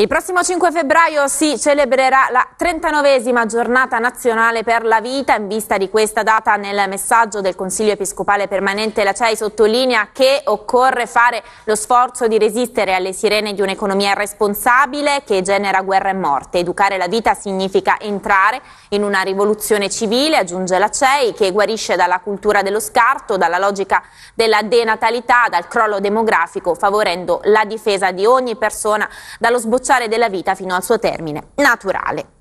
Il prossimo 5 febbraio si celebrerà la 39esima giornata nazionale per la vita. In vista di questa data nel messaggio del Consiglio Episcopale Permanente la CEI sottolinea che occorre fare lo sforzo di resistere alle sirene di un'economia responsabile che genera guerra e morte. Educare la vita significa entrare in una rivoluzione civile, aggiunge la CEI, che guarisce dalla cultura dello scarto, dalla logica della denatalità, dal crollo demografico, favorendo la difesa di ogni persona dallo sbocciamento gocciare della vita fino al suo termine naturale.